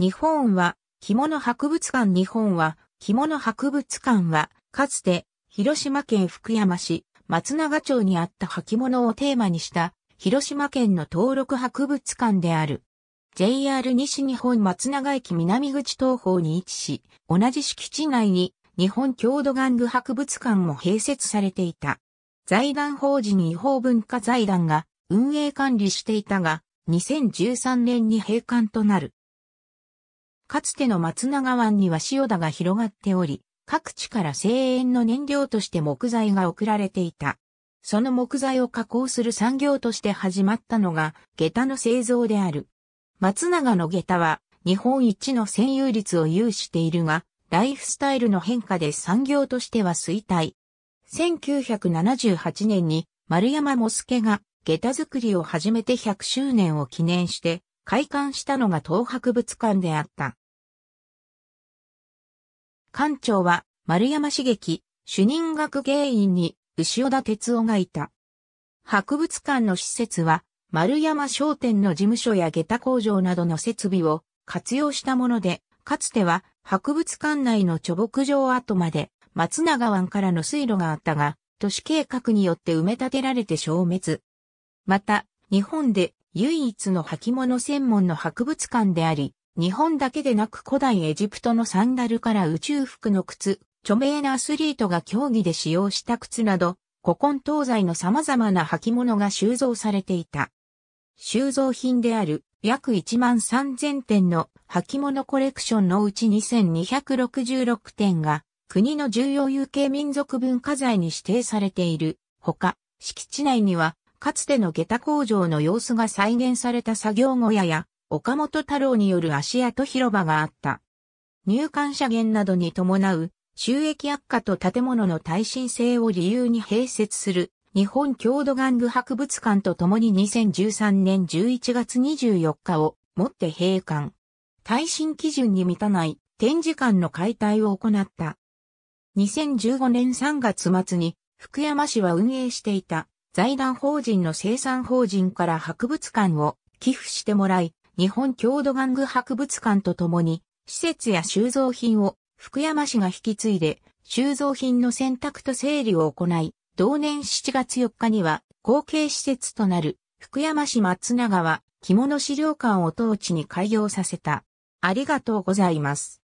日本は、着物博物館日本は、着物博物館は、かつて、広島県福山市、松永町にあった履物をテーマにした、広島県の登録博物館である。JR 西日本松永駅南口東方に位置し、同じ敷地内に日本郷土玩具博物館も併設されていた。財団法人違法文化財団が運営管理していたが、2013年に閉館となる。かつての松永湾には塩田が広がっており、各地から製塩の燃料として木材が送られていた。その木材を加工する産業として始まったのが、下駄の製造である。松永の下駄は、日本一の占有率を有しているが、ライフスタイルの変化で産業としては衰退。1978年に丸山もすけが下駄作りを始めて100周年を記念して開館したのが東博物館であった。館長は丸山茂樹、主任学芸員に牛尾田哲夫がいた。博物館の施設は丸山商店の事務所や下駄工場などの設備を活用したもので、かつては博物館内の貯牧場跡まで松永湾からの水路があったが、都市計画によって埋め立てられて消滅。また、日本で唯一の履物専門の博物館であり、日本だけでなく古代エジプトのサンダルから宇宙服の靴、著名なアスリートが競技で使用した靴など、古今東西の様々な履物が収蔵されていた。収蔵品である約1万3000点の履物コレクションのうち2266点が国の重要有形民族文化財に指定されているほか、敷地内にはかつての下駄工場の様子が再現された作業小屋や岡本太郎による足跡広場があった。入館者減などに伴う収益悪化と建物の耐震性を理由に併設する日本郷土玩具博物館と共に2013年11月24日をもって閉館。耐震基準に満たない展示館の解体を行った。2015年3月末に福山市は運営していた財団法人の生産法人から博物館を寄付してもらい、日本郷土玩具博物館とともに、施設や収蔵品を福山市が引き継いで、収蔵品の選択と整理を行い、同年7月4日には、後継施設となる福山市松永は着物資料館を当地に開業させた。ありがとうございます。